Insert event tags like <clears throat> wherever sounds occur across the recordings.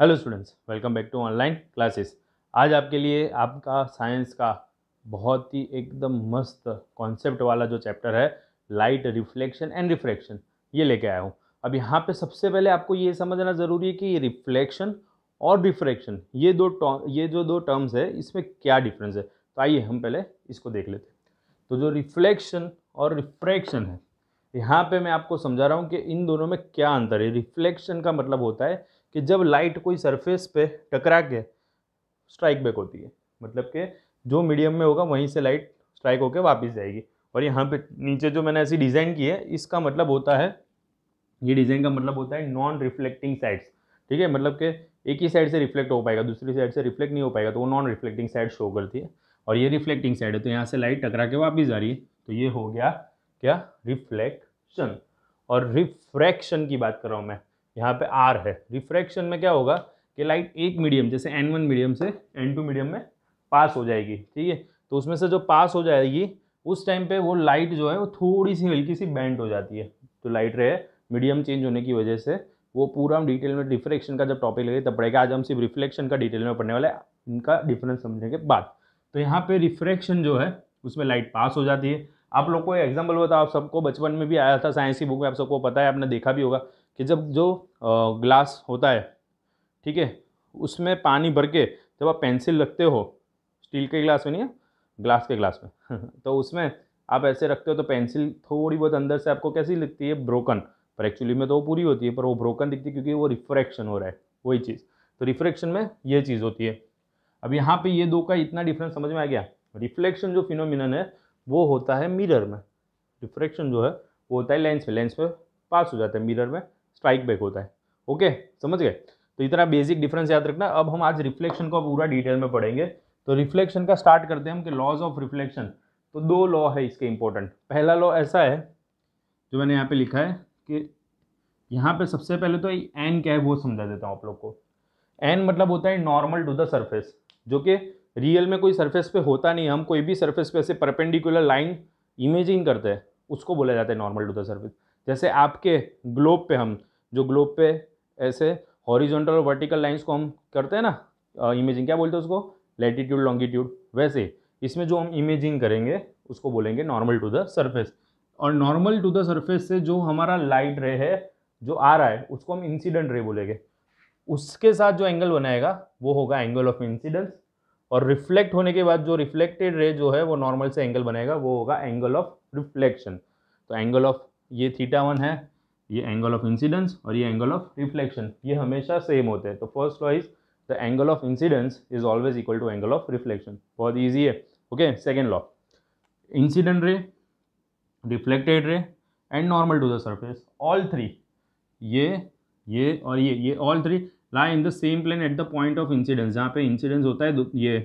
hello students welcome back to online classes आज आपके लिए आपका साइंस का बहुत ही एकदम मस्त कॉन्सेप्ट वाला जो चैप्टर है लाइट रिफ्लेक्शन एंड रिफ्रैक्शन ये लेके आया हूँ अब यहाँ पे सबसे पहले आपको ये समझना ज़रूरी है कि ये रिफ्लेक्शन और रिफ्रैक्शन ये दो ये जो दो टर्म्स है इसमें क्या डिफरेंस है तो आइए हम पहले इसको देख लेते तो जो रिफ्लेक्शन और रिफ्रैक्शन है यहाँ पे मैं आपको समझा रहा हूँ कि इन दोनों में क्या अंतर है रिफ्लेक्शन का मतलब होता है कि जब लाइट कोई सरफेस पे टकरा के स्ट्राइक बैक होती है मतलब कि जो मीडियम में होगा वहीं से लाइट स्ट्राइक होकर वापस जाएगी और यहाँ पे नीचे जो मैंने ऐसी डिज़ाइन की है इसका मतलब होता है ये डिज़ाइन का मतलब होता है नॉन रिफ्लेक्टिंग साइड्स ठीक है मतलब कि एक ही साइड से रिफ्लेक्ट हो पाएगा दूसरी साइड से रिफ्लेक्ट नहीं हो पाएगा तो वो नॉन रिफ्लेक्टिंग साइड शो करती है और ये रिफ्लेक्टिंग साइड है तो यहाँ से लाइट टकरा के वापस जा रही है तो ये हो गया क्या रिफ्लेक्शन और रिफ्रैक्शन की बात कर रहा हूँ मैं यहाँ पे आर है रिफ्रैक्शन में क्या होगा कि लाइट एक मीडियम जैसे एन वन मीडियम से एन टू मीडियम में पास हो जाएगी ठीक है तो उसमें से जो पास हो जाएगी उस टाइम पे वो लाइट जो है वो थोड़ी सी हल्की सी बैंड हो जाती है तो लाइट रहे मीडियम चेंज होने की वजह से वो पूरा हम डिटेल में रिफ्रेक्शन का जब टॉपिक लगे तब पड़ेगा आज हम सिर्फ रिफ्लेक्शन का डिटेल में पढ़ने वाले इनका डिफरेंस समझने के बाद तो यहाँ पे रिफ्रैक्शन जो है उसमें लाइट पास हो जाती है आप लोग को एग्जाम्पल बताओ आप सबको बचपन में भी आया था साइंस की बुक में आप सबको पता है आपने देखा भी होगा कि जब जो ग्लास होता है ठीक है उसमें पानी भर के जब आप पेंसिल रखते हो स्टील के ग्लास में नहीं है ग्लास के ग्लास में <laughs> तो उसमें आप ऐसे रखते हो तो पेंसिल थोड़ी बहुत अंदर से आपको कैसी लगती है ब्रोकन पर एक्चुअली में तो वो पूरी होती है पर वो ब्रोकन दिखती है क्योंकि वो रिफ्रैक्शन हो रहा है वही चीज़ तो रिफ्रैक्शन में ये चीज़ होती है अब यहाँ पे ये दो का इतना डिफरेंस समझ में आ गया रिफ्लेक्शन जो फिनोमिनन है वो होता है मिरर में रिफ्रैक्शन जो है वो होता है लेंस में लेंस में पास हो जाता है मिरर में स्ट्राइक बैक होता है ओके समझ गए तो इतना बेसिक डिफरेंस याद रखना अब हम आज रिफ्लेक्शन को पूरा डिटेल में पढ़ेंगे तो रिफ्लेक्शन का स्टार्ट करते हैं हम कि लॉज ऑफ रिफ्लेक्शन तो दो लॉ है इसके इम्पोर्टेंट पहला लॉ ऐसा है जो मैंने यहाँ पे लिखा है कि यहाँ पे सबसे पहले तो एन क्या है वो समझा देता हूँ आप लोग को एन मतलब होता है नॉर्मल टू द सर्फेस जो कि रियल में कोई सर्फेस पे होता नहीं हम कोई भी सर्फेस पे ऐसे परपेंडिकुलर लाइन इमेजिन करते हैं उसको बोला जाता है नॉर्मल टू द सर्फेस जैसे आपके ग्लोब पे हम जो ग्लोब पे ऐसे हॉरिजॉन्टल और वर्टिकल लाइंस को हम करते हैं ना इमेजिंग क्या बोलते हैं उसको लेटीट्यूड लॉन्गिट्यूड वैसे इसमें जो हम इमेजिंग करेंगे उसको बोलेंगे नॉर्मल टू द सर्फेस और नॉर्मल टू द सर्फेस से जो हमारा लाइट रे है जो आ रहा है उसको हम इंसिडेंट रे बोलेंगे उसके साथ जो एंगल बनाएगा वो होगा एंगल ऑफ इंसिडेंस और रिफ्लेक्ट होने के बाद जो रिफ्लेक्टेड रे जो है वो नॉर्मल से एंगल बनेगा वो होगा एंगल ऑफ रिफ्लेक्शन तो एंगल ऑफ ये थीटा वन है ये एंगल ऑफ इंसिडेंस और ये एंगल ऑफ रिफ्लेक्शन ये हमेशा सेम होते हैं तो first wise the angle of incidence is always equal to angle of reflection बहुत ईजी है okay second law incident ray reflected ray and normal to the surface all three ये ये और ये ये all three lie in the same plane at the point of incidence जहाँ पे incidence होता है ये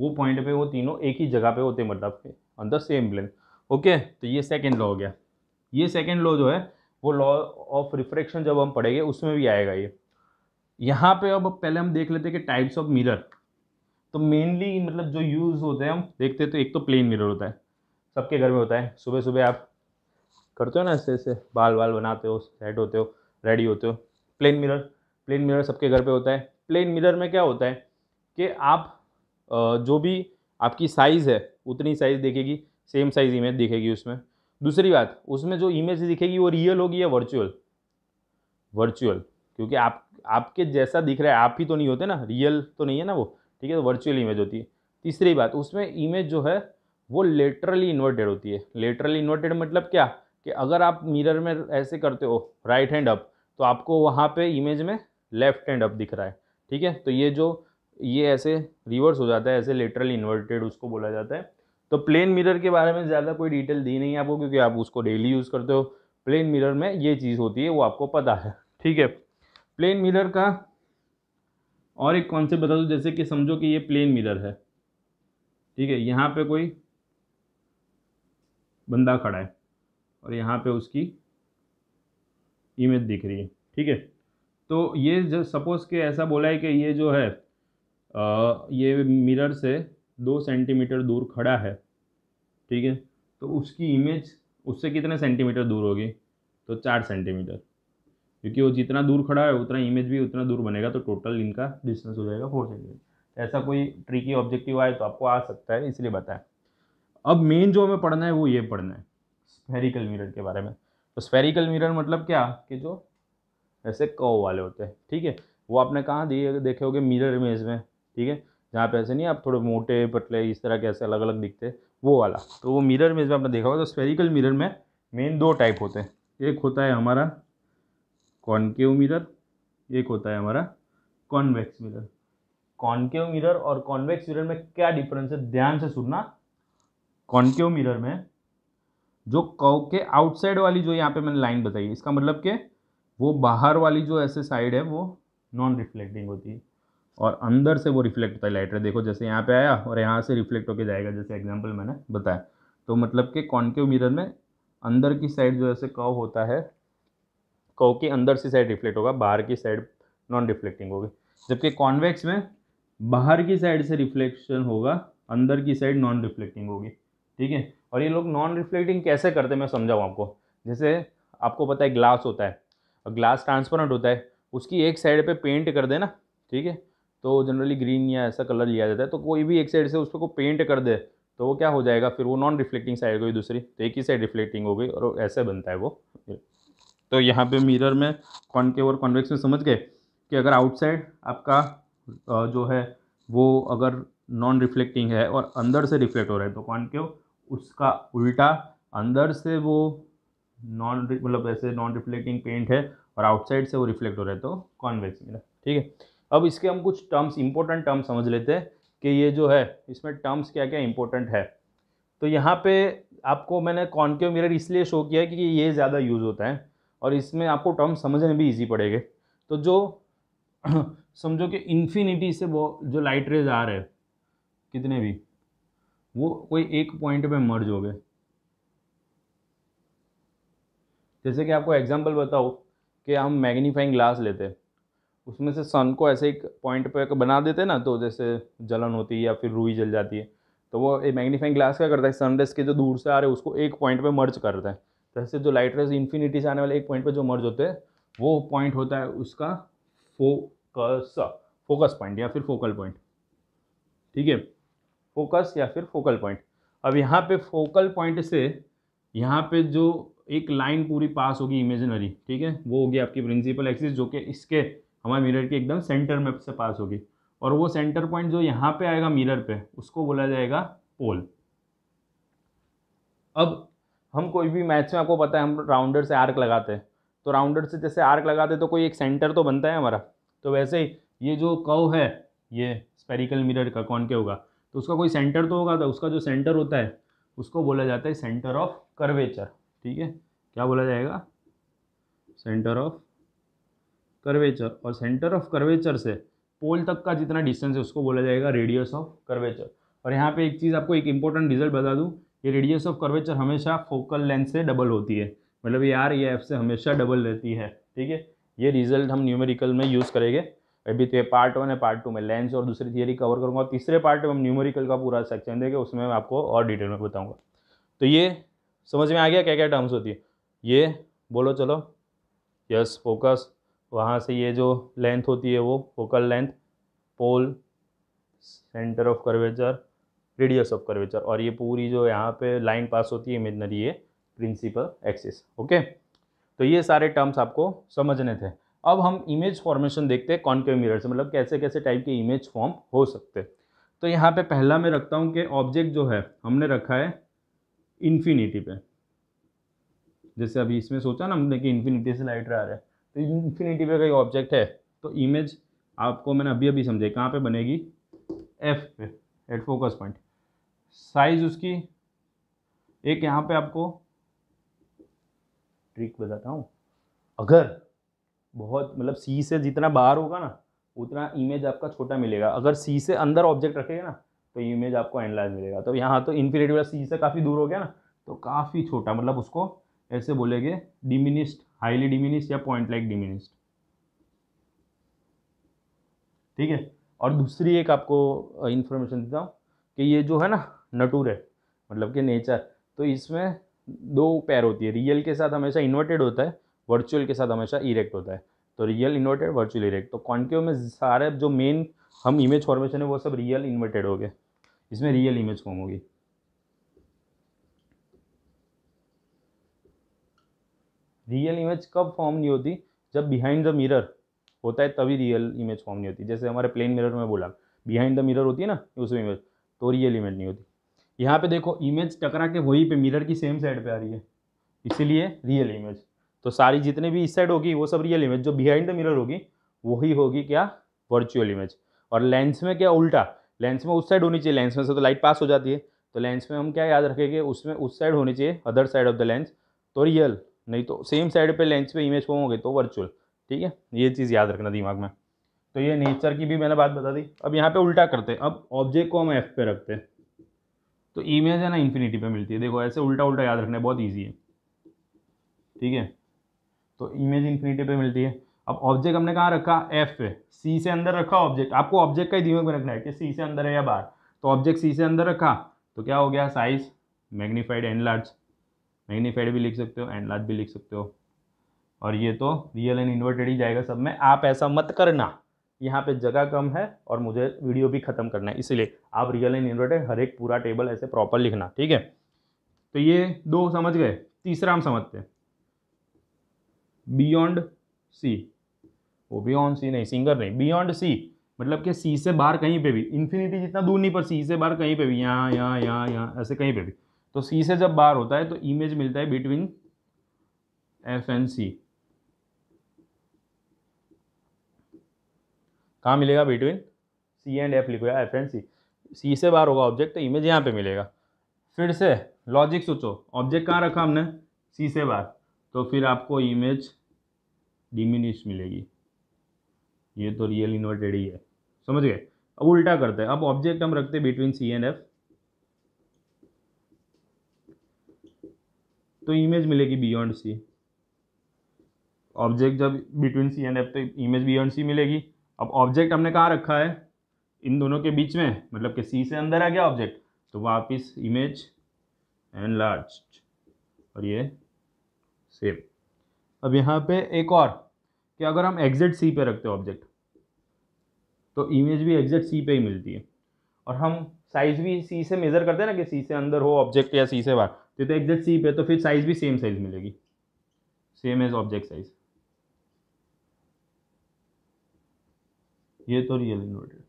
वो पॉइंट पे वो तीनों एक ही जगह पे होते मतलब on the same plane okay तो ये सेकेंड लॉ हो गया ये सेकेंड लॉ जो है वो लॉ ऑफ रिफ्रैक्शन जब हम पढ़ेंगे उसमें भी आएगा ये यहाँ पे अब पहले हम देख लेते हैं कि टाइप्स ऑफ मिरर तो मेनली मतलब जो यूज़ होते हैं हम देखते हैं तो एक तो प्लेन मिरर होता है सबके घर में होता है सुबह सुबह आप करते हो ना ऐसे ऐसे बाल बाल बनाते हो सेट होते हो रेडी होते हो प्लेन मिरर प्लेन मिरर सबके घर पे होता है प्लेन मिरर में क्या होता है कि आप जो भी आपकी साइज़ है उतनी साइज़ देखेगी सेम साइज़ इमेज दिखेगी उसमें दूसरी बात उसमें जो इमेज दिखेगी वो रियल होगी या वर्चुअल वर्चुअल क्योंकि आप आपके जैसा दिख रहा है आप ही तो नहीं होते ना रियल तो नहीं है ना वो ठीक है तो वर्चुअल इमेज होती है तीसरी बात उसमें इमेज जो है वो लेटरली इन्वर्टेड होती है लेटरली इन्वर्टेड मतलब क्या कि अगर आप मिरर में ऐसे करते हो राइट हैंड अप तो आपको वहाँ पे इमेज में लेफ्ट हैंड अप दिख रहा है ठीक है तो ये जो ये ऐसे रिवर्स हो जाता है ऐसे लेटरली इन्वर्टेड उसको बोला जाता है तो प्लेन मिरर के बारे में ज़्यादा कोई डिटेल दी नहीं है आपको क्योंकि आप उसको डेली यूज़ करते हो प्लेन मिरर में ये चीज़ होती है वो आपको पता है ठीक है प्लेन मिरर का और एक कॉन्सेप्ट बता दो जैसे कि समझो कि ये प्लेन मिरर है ठीक है यहाँ पे कोई बंदा खड़ा है और यहाँ पे उसकी इमेज दिख रही है ठीक है तो ये जो सपोज़ के ऐसा बोला है कि ये जो है आ, ये मिरर से दो सेंटीमीटर दूर खड़ा है ठीक है तो उसकी इमेज उससे कितने सेंटीमीटर दूर होगी तो चार सेंटीमीटर क्योंकि वो जितना दूर खड़ा है उतना इमेज भी उतना दूर बनेगा तो टोटल इनका डिस्टेंस हो जाएगा फोर तो सेंटीमीटर ऐसा कोई ट्रिकी ऑब्जेक्टिव आए तो आपको आ सकता है इसलिए बताएं अब मेन जो हमें पढ़ना है वो ये पढ़ना है स्फेरिकल मिरर के बारे में तो स्फेरिकल मिरर मतलब क्या कि जो ऐसे कौ वाले होते हैं ठीक है वो आपने कहाँ दिए देखे होगे मिरर इमेज में ठीक है जहाँ पे ऐसे नहीं आप थोड़े मोटे पतले इस तरह के ऐसे अलग अलग दिखते वो वाला तो वो मिरर में जब आपने देखा होगा तो स्पेरिकल मिरर में मेन दो टाइप होते हैं एक होता है हमारा कॉनकेव मिरर एक होता है हमारा कॉन्वेक्स मिरर कॉनकेव मिरर और कॉन्वेक्स मिरर में क्या डिफरेंस है ध्यान से सुनना कॉनकेव मिरर में जो कव के आउटसाइड वाली जो यहाँ पे मैंने लाइन बताई इसका मतलब कि वो बाहर वाली जो ऐसे साइड है वो नॉन रिफ्लेक्टिंग होती है और अंदर से वो रिफ्लेक्ट होता है लाइटर देखो जैसे यहाँ पे आया और यहाँ से रिफ्लेक्ट होके जाएगा जैसे एग्जांपल मैंने बताया तो मतलब कि कॉन्केव मिरर में अंदर की साइड जो ऐसे कव होता है कव के अंदर से साइड रिफ्लेक्ट होगा बाहर की साइड नॉन रिफ्लेक्टिंग होगी जबकि कॉन्वेक्स में बाहर की साइड से रिफ्लेक्शन होगा अंदर की साइड नॉन रिफ्लेक्टिंग होगी ठीक है और ये लोग नॉन रिफ्लेक्टिंग कैसे करते हैं मैं समझाऊँ आपको जैसे आपको पता है ग्लास होता है और ग्लास ट्रांसपेरेंट होता है उसकी एक साइड पे पेंट कर देना ठीक है तो जनरली ग्रीन या ऐसा कलर लिया जाता है तो कोई भी एक साइड से उस पर को पेंट कर दे तो वो क्या हो जाएगा फिर वो नॉन रिफ्लेक्टिंग साइड गई दूसरी तो एक ही साइड रिफ्लेक्टिंग हो गई और ऐसे बनता है वो तो यहाँ पे मिरर में कॉनकेव और कॉन्वेक्स में समझ गए कि अगर आउटसाइड आपका जो है वो अगर नॉन रिफ्लेक्टिंग है और अंदर से रिफ्लेक्ट हो रहा है तो कॉनकेव उसका उल्टा अंदर से वो नॉन मतलब ऐसे नॉन रिफ्लेक्टिंग पेंट है और आउटसाइड से वो रिफ्लेक्ट हो रहा है तो कॉन्वेक्स मिरर ठीक है अब इसके हम कुछ टर्म्स इंपॉर्टेंट टर्म्स समझ लेते हैं कि ये जो है इसमें टर्म्स क्या क्या इंपॉर्टेंट है तो यहाँ पे आपको मैंने कॉन्क्यू मिरर इसलिए शो किया है कि ये ज़्यादा यूज़ होता है और इसमें आपको टर्म समझने भी ईजी पड़ेगा तो जो <clears throat> समझो कि इन्फिनिटी से वो जो लाइट रेज आ रहे हैं कितने भी वो कोई एक पॉइंट पे मर्ज हो गए जैसे कि आपको एग्जांपल बताओ कि हम मैग्नीफाइंग ग्लास लेते हैं उसमें से सन को ऐसे एक पॉइंट पर बना देते ना तो जैसे जलन होती है या फिर रुई जल जाती है तो वो मैग्नीफाइंग ग्लास क्या करता है सनरेज के जो दूर से आ रहे हैं उसको एक पॉइंट पर मर्ज करता है तो ऐसे जो लाइट रेस इन्फिनिटी से आने वाले एक पॉइंट पर जो मर्ज होते हैं वो पॉइंट होता है उसका फोकस फोकस पॉइंट या फिर फोकल पॉइंट ठीक है फोकस या फिर फोकल पॉइंट अब यहाँ पे फोकल पॉइंट से यहाँ पे जो एक लाइन पूरी पास होगी इमेजिनरी ठीक है वो होगी आपकी प्रिंसिपल एक्सिस जो कि इसके हमारे मिरर की एकदम सेंटर में से पास होगी और वो सेंटर पॉइंट जो यहाँ पे आएगा मिरर पे उसको बोला जाएगा पोल अब हम कोई भी मैच में आपको पता है हम राउंडर से आर्क लगाते हैं तो राउंडर से जैसे आर्क लगाते हैं तो कोई एक सेंटर तो बनता है हमारा तो वैसे ही ये जो कव है ये स्पेरिकल मिरर का कौन के होगा तो उसका कोई सेंटर तो होगा तो उसका जो सेंटर होता है उसको बोला जाता है सेंटर ऑफ कर्वेचर ठीक है क्या बोला जाएगा सेंटर ऑफ कर्वेचर और सेंटर ऑफ कर्वेचर से पोल तक का जितना डिस्टेंस है उसको बोला जाएगा रेडियस ऑफ कर्वेचर और यहाँ पे एक चीज़ आपको एक इंपॉर्टेंट रिजल्ट बता दूँ ये रेडियस ऑफ कर्वेचर हमेशा फोकल लेंथ से डबल होती है मतलब ये आर या एफ से हमेशा डबल रहती है ठीक है ये रिजल्ट हम न्यूमेरिकल में यूज़ करेंगे अभी तो ये पार्ट वन है पार्ट टू में लेंस और दूसरी थियरी कवर करूँगा और तीसरे पार्ट में हम न्यूमेरिकल का पूरा सेक्शन देंगे उसमें मैं आपको और डिटेल में बताऊँगा तो ये समझ में आ गया क्या क्या टर्म्स होती है ये बोलो चलो यस फोकस वहाँ से ये जो लेंथ होती है वो focal length pole centre of curvature radius of curvature और ये पूरी जो यहाँ पे लाइन पास होती है इमेजनरी ये प्रिंसिपल एक्सिस ओके तो ये सारे टर्म्स आपको समझने थे अब हम इमेज फॉर्मेशन देखते हैं कॉन्केव मिरर से मतलब कैसे कैसे टाइप के इमेज फॉर्म हो सकते तो यहाँ पे पहला मैं रखता हूँ कि ऑब्जेक्ट जो है हमने रखा है इन्फिनिटी पे जैसे अभी इसमें सोचा ना हमने कि इन्फिनिटी से लाइट आ रहा है इन्फिनिटी पे कोई ऑब्जेक्ट है तो इमेज आपको मैंने अभी अभी समझे कहाँ पे बनेगी एफ पे एट फोकस पॉइंट साइज उसकी एक यहाँ पे आपको ट्रिक बताता हूँ अगर बहुत मतलब सी से जितना बाहर होगा ना उतना इमेज आपका छोटा मिलेगा अगर सी से अंदर ऑब्जेक्ट रखेगा ना तो इमेज आपको एनलाइज मिलेगा तो यहाँ तो इन्फिनिटी वाला सी से काफ़ी दूर हो गया ना तो काफ़ी छोटा मतलब उसको ऐसे बोलेंगे डिमिनिस्ट हाईली डिमिनिस्ड या पॉइंट लाइक डिमिनिस्ड ठीक है और दूसरी एक आपको इन्फॉर्मेशन देता हूँ कि ये जो है ना नटूर है मतलब कि नेचर तो इसमें दो पैर होती है रियल के साथ हमेशा इन्वर्टेड होता है वर्चुअल के साथ हमेशा इरेक्ट होता है तो रियल इन्वर्टेड वर्चुअल इरेक्ट तो कॉन्केव में सारे जो मेन हम इमेज फॉर्मेशन है वो सब रियल इन्वर्टेड हो गए इसमें रियल इमेज फॉर्म होगी रियल इमेज कब फॉर्म नहीं होती जब बिहाइंड द मिरर होता है तभी रियल इमेज फॉर्म नहीं होती जैसे हमारे प्लेन मिरर में बोला बिहाइंड द मिरर होती है ना उसमें इमेज तो रियल इमेज नहीं होती यहाँ पे देखो इमेज टकरा के वहीं पे मिरर की सेम साइड पे आ रही है इसीलिए रियल इमेज तो सारी जितने भी इस साइड होगी वो सब रियल इमेज जो बिहाइंड द मिरर होगी वही होगी क्या वर्चुअल इमेज और लेंस में क्या उल्टा लेंस में उस साइड होनी चाहिए लेंस में से तो लाइट पास हो जाती है तो लेंस में हम क्या याद रखेंगे उसमें उस साइड होनी चाहिए other side of the lens तो रियल नहीं तो सेम साइड पे लेंस पे इमेज होंगे तो वर्चुअल ठीक है ये चीज़ याद रखना दिमाग में तो ये नेचर की भी मैंने बात बता दी अब यहाँ पे उल्टा करते हैं अब ऑब्जेक्ट को हम एफ पे रखते हैं तो इमेज है ना इन्फिनिटी पे मिलती है देखो ऐसे उल्टा उल्टा याद रखना बहुत ईजी है ठीक है तो इमेज इन्फिनिटी पर मिलती है अब ऑब्जेक्ट हमने कहाँ रखा एफ पे सी से अंदर रखा ऑब्जेक्ट आपको ऑब्जेक्ट का ही दिमाग में रखना है कि सी से अंदर है या बाहर तो ऑब्जेक्ट सी से अंदर रखा तो क्या हो गया size magnified and large magnified भी लिख सकते हो एंड लार्ज भी लिख सकते हो और ये तो रियल एंड इन्वर्टेड ही जाएगा सब में आप ऐसा मत करना यहाँ पे जगह कम है और मुझे वीडियो भी ख़त्म करना है इसीलिए आप रियल एंड इन्वर्टेड हर एक पूरा टेबल ऐसे प्रॉपर लिखना ठीक है तो ये दो समझ गए तीसरा हम समझते हैं बियॉन्ड सी वो बियॉन्ड सी नहीं सिंगर नहीं बियॉन्ड सी मतलब कि सी से बाहर कहीं पे भी इन्फिनिटी जितना दूर नहीं पर सी से बाहर कहीं पे भी यहाँ यहाँ यहाँ यहाँ ऐसे कहीं पे भी तो सी से जब बाहर होता है तो इमेज मिलता है बिटवीन एफ एंड सी कहाँ मिलेगा बिटवीन सी एंड एफ लिखो या एफ एंड सी सी से बाहर होगा ऑब्जेक्ट तो इमेज यहाँ पे मिलेगा फिर से लॉजिक सोचो ऑब्जेक्ट कहाँ रखा हमने सी से बाहर तो फिर आपको इमेज डिमिनिश मिलेगी ये तो रियल इन्वर्टेड ही है समझ गए अब उल्टा करते हैं अब ऑब्जेक्ट हम रखते हैं बिटवीन सी एंड एफ तो इमेज मिलेगी बियॉन्ड सी ऑब्जेक्ट जब बिटवीन सी एंड एफ तो इमेज बियॉन्ड सी मिलेगी अब ऑब्जेक्ट हमने कहाँ रखा है इन दोनों के बीच में मतलब कि सी से अंदर आ गया ऑब्जेक्ट तो वापस इमेज एंड लार्ज और ये सेम अब यहाँ पे एक और कि अगर हम एग्जेक्ट सी पे रखते हो ऑब्जेक्ट तो इमेज भी एग्जेक्ट सी पे ही मिलती है और हम साइज़ भी सी से मेज़र करते हैं ना कि सी से अंदर हो ऑब्जेक्ट या सी से बाहर तो ये तो एग्जैक्ट सी पे तो फिर साइज़ भी सेम साइज़ मिलेगी सेम एज ऑब्जेक्ट साइज़ ये तो रियल इन्वर्टेड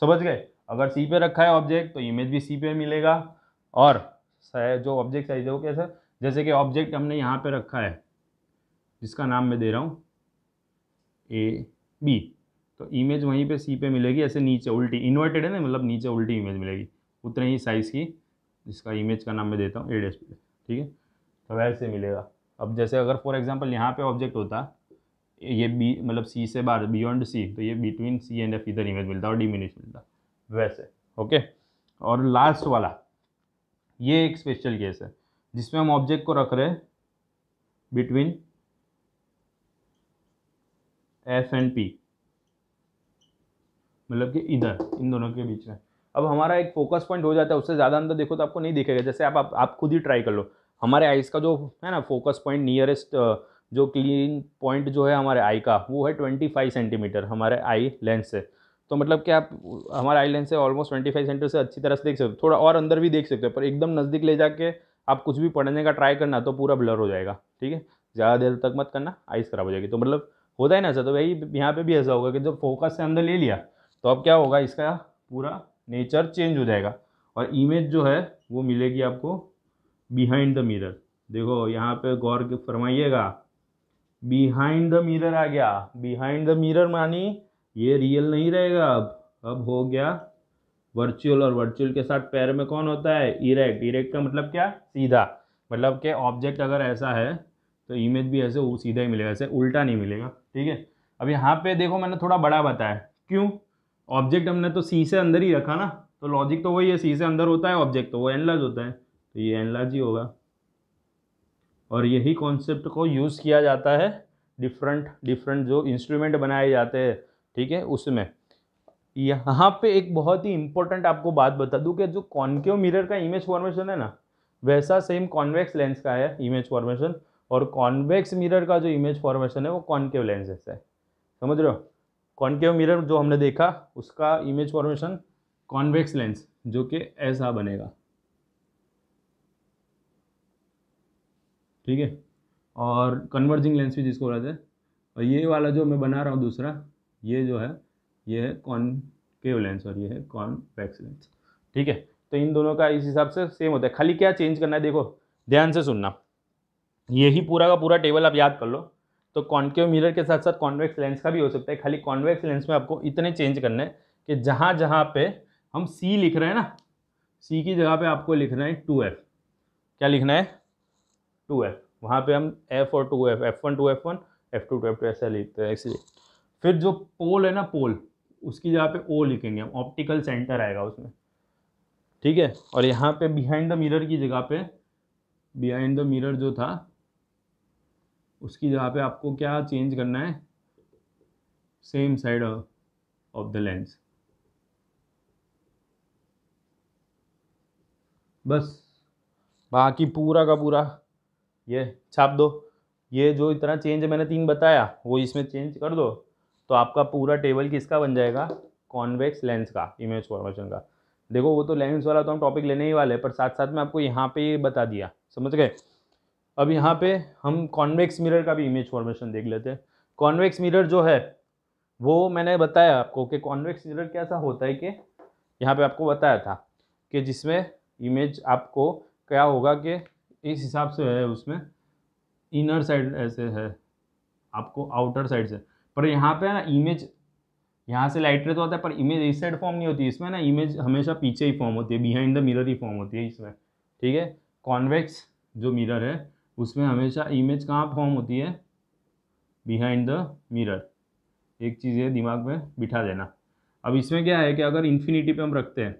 समझ गए अगर सी पे रखा है ऑब्जेक्ट तो इमेज भी सी पे मिलेगा और जो ऑब्जेक्ट साइज है वो कैसा जैसे कि ऑब्जेक्ट हमने यहाँ पे रखा है जिसका नाम मैं दे रहा हूँ ए बी तो इमेज वहीं पे सी पे मिलेगी ऐसे नीचे उल्टी इन्वर्टेड है ना मतलब नीचे उल्टी इमेज मिलेगी उतने ही साइज़ की इसका इमेज का नाम मैं देता हूँ ए डिस्प्ले ठीक है तो वैसे मिलेगा अब जैसे अगर फॉर एग्जांपल यहाँ पे ऑब्जेक्ट होता ये बी मतलब सी से बाहर बियॉन्ड सी तो ये बिटवीन सी एंड एफ इधर इमेज मिलता और डिमिनिश मिलता वैसे ओके और लास्ट वाला ये एक स्पेशल केस है जिसमें हम ऑब्जेक्ट को रख रहे हैं बिटवीन एफ एंड पी मतलब कि इधर इन दोनों के बीच में अब हमारा एक फोकस पॉइंट हो जाता है उससे ज़्यादा अंदर देखो तो आपको नहीं दिखेगा जैसे आप आप, आप खुद ही ट्राई कर लो हमारे आइस का जो है ना फोकस पॉइंट नियरेस्ट जो क्लीन पॉइंट जो है हमारे आई का वो है ट्वेंटी फाइव सेंटीमीटर हमारे आई लेंस से तो मतलब कि आप हमारे आई लेंस से ऑलमोस्ट ट्वेंटी फाइव सेंटीमीटर से अच्छी तरह से देख सकते हो थोड़ा और अंदर भी देख सकते हो पर एकदम नज़दीक ले जाके आप कुछ भी पढ़ने का ट्राई करना तो पूरा ब्लर हो जाएगा ठीक है ज़्यादा देर तक मत करना आइज़ ख़राब हो जाएगी तो मतलब होता है ना ऐसा तो भाई यहाँ पर भी ऐसा होगा कि जब फोकस से अंदर ले लिया तो अब क्या होगा इसका पूरा नेचर चेंज हो जाएगा और इमेज जो है वो मिलेगी आपको बिहाइंड द मिरर देखो यहाँ पे गौर फरमाइएगा बिहाइंड द मिरर आ गया बिहाइंड द मिरर मानी ये रियल नहीं रहेगा अब अब हो गया वर्चुअल और वर्चुअल के साथ पैर में कौन होता है इरेक्ट इरेक्ट का मतलब क्या सीधा मतलब के ऑब्जेक्ट अगर ऐसा है तो इमेज भी ऐसे सीधा ही मिलेगा ऐसे उल्टा नहीं मिलेगा ठीक है अब यहाँ पे देखो मैंने थोड़ा बड़ा बताया क्यों ऑब्जेक्ट हमने तो सी से अंदर ही रखा ना तो लॉजिक तो वही है सी से अंदर होता है ऑब्जेक्ट तो वो एनलाज होता है तो ये एनलाज ही होगा और यही कॉन्सेप्ट को यूज़ किया जाता है डिफरेंट डिफरेंट जो इंस्ट्रूमेंट बनाए जाते हैं ठीक है उसमें यहाँ पे एक बहुत ही इंपॉर्टेंट आपको बात बता दूँ कि जो कॉन्केव मिरर का इमेज फॉर्मेशन है ना वैसा सेम कॉन्वेक्स लेंस का है इमेज फॉर्मेशन और कॉन्वेक्स मिरर का जो इमेज फॉर्मेशन है वो कॉन्केव लेंस जैसा है समझ रहे हो कॉन्केव मिरर जो हमने देखा उसका इमेज फॉर्मेशन कॉन्वेक्स लेंस जो कि ऐसा बनेगा ठीक है और कन्वर्जिंग लेंस भी जिसको बोला जाए और ये वाला जो मैं बना रहा हूँ दूसरा ये जो है ये है कॉनकेव लेंस और ये है कॉन्वेक्स लेंस ठीक है तो इन दोनों का इस हिसाब से सेम होता है खाली क्या चेंज करना है देखो ध्यान से सुनना यही पूरा का पूरा टेबल आप याद कर लो तो कॉन्केव मिरर के साथ साथ कॉन्वेक्स लेंस का भी हो सकता है खाली कॉन्वेक्स लेंस में आपको इतने चेंज करने हैं कि जहाँ जहाँ पे हम सी लिख रहे हैं ना सी की जगह पे आपको लिखना है टू एफ क्या लिखना है टू एफ वहाँ पर हम एफ और two F F one two F one F two two F two ऐसा लिखते हैं इसलिए फिर जो पोल है ना पोल उसकी जगह पे ओ लिखेंगे हम ऑप्टिकल सेंटर आएगा उसमें ठीक है और यहाँ पे बिहाइंड द मिरर की जगह पे बिहाइंड द मिरर जो था उसकी जगह पे आपको क्या चेंज करना है same side of the lens बस बाकी पूरा का पूरा ये छाप दो ये जो इतना चेंज मैंने तीन बताया वो इसमें चेंज कर दो तो आपका पूरा टेबल किसका बन जाएगा कॉन्वेक्स लेंस का इमेज फॉर्मेशन का देखो वो तो लेंस वाला तो हम टॉपिक लेने ही वाले पर साथ साथ में आपको यहाँ पे बता दिया समझ गए अब यहाँ पे हम कॉन्वेक्स मिरर का भी इमेज फॉर्मेशन देख लेते हैं कॉन्वेक्स मिरर जो है वो मैंने बताया आपको कि कॉन्वेक्स मिरर कैसा होता है कि यहाँ पे आपको बताया था कि जिसमें इमेज आपको क्या होगा कि इस हिसाब से है उसमें इनर साइड ऐसे है आपको आउटर साइड से पर यहाँ पे ना इमेज यहाँ से लाइट रे तो आता है पर इमेज इस साइड फॉर्म नहीं होती इसमें ना इमेज हमेशा पीछे ही फॉर्म होती है बिहाइंड द मिरर ही फॉर्म होती है इसमें ठीक है कॉन्वेक्स जो मिरर है उसमें हमेशा इमेज कहाँ फॉर्म होती है बिहाइंड द मिरर एक चीज़ ये दिमाग में बिठा देना अब इसमें क्या है कि अगर इन्फिनिटी पे हम रखते हैं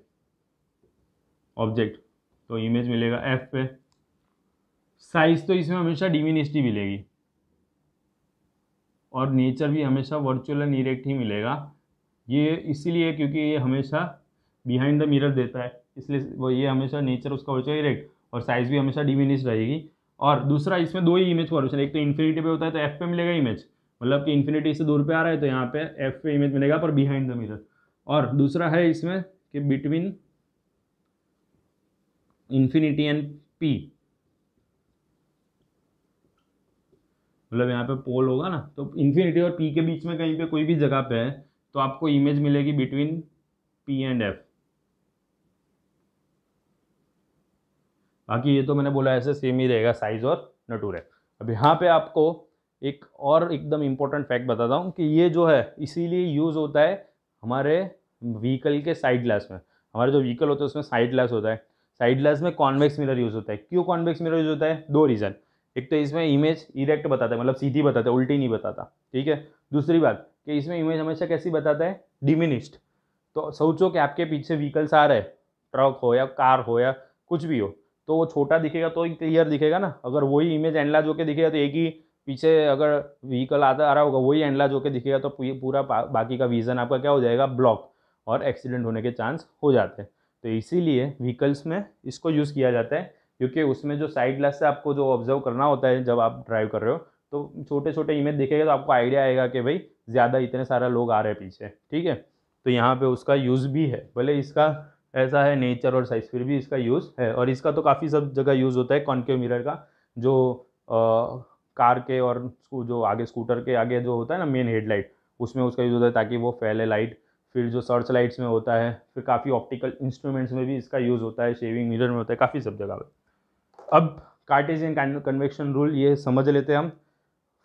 ऑब्जेक्ट तो इमेज मिलेगा एफ पे साइज़ तो इसमें हमेशा डिमिनिस्टी मिलेगी और नेचर भी हमेशा वर्चुअल एंड इरेक्ट ही मिलेगा ये इसीलिए क्योंकि ये हमेशा बिहाइंड द मिरर देता है इसलिए वो ये हमेशा नेचर उसका वर्चुअल इरेक्ट और साइज़ भी हमेशा डिमिनिश रहेगी और दूसरा इसमें दो ही इमेज कॉर्पोरेशन एक तो इन्फिनिटी पे होता है तो एफ पे मिलेगा इमेज मतलब कि इन्फिनिटी से दूर पे आ रहा है तो यहाँ पे एफ पे इमेज मिलेगा पर बिहाइंड द मिरर और दूसरा है इसमें कि बिटवीन इन्फिनिटी एंड पी मतलब यहाँ पे पोल होगा ना तो इन्फिनिटी और पी के बीच में कहीं पे कोई भी जगह पे है तो आपको इमेज मिलेगी बिटवीन पी एंड एफ बाकी ये तो मैंने बोला ऐसे सेम ही रहेगा साइज़ और नटूरे अब यहाँ पे आपको एक और एकदम इम्पोर्टेंट फैक्ट बताता हूँ कि ये जो है इसीलिए यूज़ होता है हमारे व्हीकल के साइड ग्लास में हमारे जो व्हीकल होते हैं उसमें साइड ग्लास होता है साइड ग्लास में कॉन्वेक्स मिरर यूज़ होता है क्यों कॉन्वेक्स मिरर यूज़ होता है दो रीज़न एक तो इसमें इमेज इरेक्ट बताता है मतलब सीधी बताता है उल्टी नहीं बताता ठीक है दूसरी बात कि इसमें इमेज हमेशा कैसी बताता है डिमिनिस्ड तो सोचो कि आपके पीछे व्हीकल्स आ रहे हैं ट्रक हो या कार हो या कुछ भी हो तो वो छोटा दिखेगा तो ही क्लियर दिखेगा ना अगर वही इमेज एनलाज होकर दिखेगा तो एक ही पीछे अगर व्हीकल आता आ रहा होगा वही एनलाज होकर दिखेगा तो पूरा बाकी का विज़न आपका क्या हो जाएगा ब्लॉक और एक्सीडेंट होने के चांस हो जाते हैं तो इसीलिए व्हीकल्स में इसको यूज़ किया जाता है क्योंकि उसमें जो साइड ग्लास से आपको जो ऑब्जर्व करना होता है जब आप ड्राइव कर रहे हो तो छोटे छोटे इमेज दिखेगा तो आपको आइडिया आएगा कि भाई ज़्यादा इतने सारा लोग आ रहे हैं पीछे ठीक है तो यहाँ पे उसका यूज़ भी है भले इसका ऐसा है नेचर और साइज फिर भी इसका यूज़ है और इसका तो काफ़ी सब जगह यूज़ होता है कॉन्केव मिरर का जो आ, कार के और जो आगे स्कूटर के आगे जो होता है ना मेन हेडलाइट उसमें उसका यूज़ होता है ताकि वो फैले लाइट फिर जो सर्च लाइट्स में होता है फिर काफ़ी ऑप्टिकल इंस्ट्रूमेंट्स में भी इसका यूज़ होता है शेविंग मिरर में होता है काफ़ी सब जगह पर अब कार्टेजियन कन्वेक्शन रूल ये समझ लेते हैं हम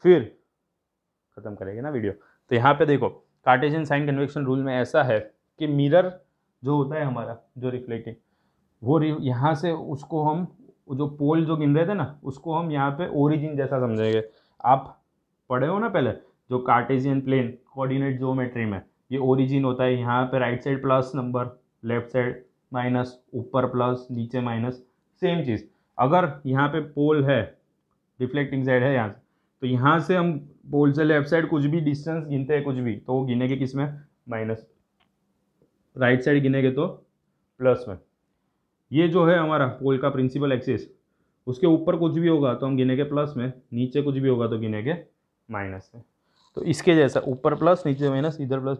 फिर ख़त्म करेंगे ना वीडियो तो यहाँ पे देखो कार्टेजियन साइन कन्वेक्शन रूल में ऐसा है कि मिरर जो होता है हमारा जो रिफ्लेक्टिंग वो यहाँ से उसको हम जो पोल जो गिन रहे थे ना उसको हम यहाँ पे ओरिजिन जैसा समझेंगे आप पढ़े हो ना पहले जो कार्टेशियन प्लेन कोऑर्डिनेट जोमेट्री में ये ओरिजिन होता है यहाँ पे right side plus number left side minus ऊपर प्लस नीचे माइनस सेम चीज़ अगर यहाँ पे पोल है रिफ्लेक्टिंग साइड है यहाँ से तो यहाँ से हम पोल से लेफ्ट साइड कुछ भी डिस्टेंस गिनते हैं कुछ भी तो वो गिनेंगे किस में माइनस राइट साइड गिनेंगे तो प्लस में ये जो है हमारा पोल का प्रिंसिपल एक्सिस उसके ऊपर कुछ भी होगा तो हम गिनेंगे प्लस में नीचे कुछ भी होगा तो गिनेंगे माइनस में तो इसके जैसा ऊपर प्लस नीचे माइनस इधर प्लस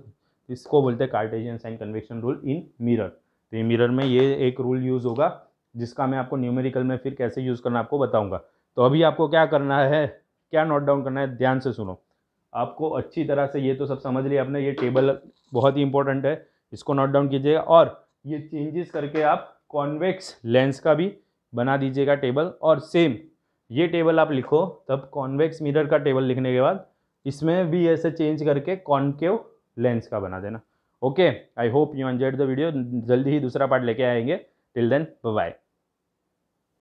इसको बोलते हैं cartesian sign convection rule in mirror तो ये मिरर में ये एक रूल यूज़ होगा जिसका मैं आपको न्यूमेरिकल में फिर कैसे यूज़ करना आपको बताऊंगा तो अभी आपको क्या करना है क्या नोट डाउन करना है ध्यान से सुनो आपको अच्छी तरह से ये तो सब समझ लिया आपने ये टेबल बहुत ही इंपॉर्टेंट है इसको नोट डाउन कीजिएगा और ये चेंजेस करके आप कॉन्वेक्स लेंस का भी बना दीजिएगा टेबल और सेम ये टेबल आप लिखो तब कॉन्वेक्स मिरर का टेबल लिखने के बाद इसमें भी ऐसे चेंज करके कॉन्केव लेंस का बना देना okay I hope you enjoyed the video जल्दी ही दूसरा पार्ट लेके आएंगे टिल देन बाय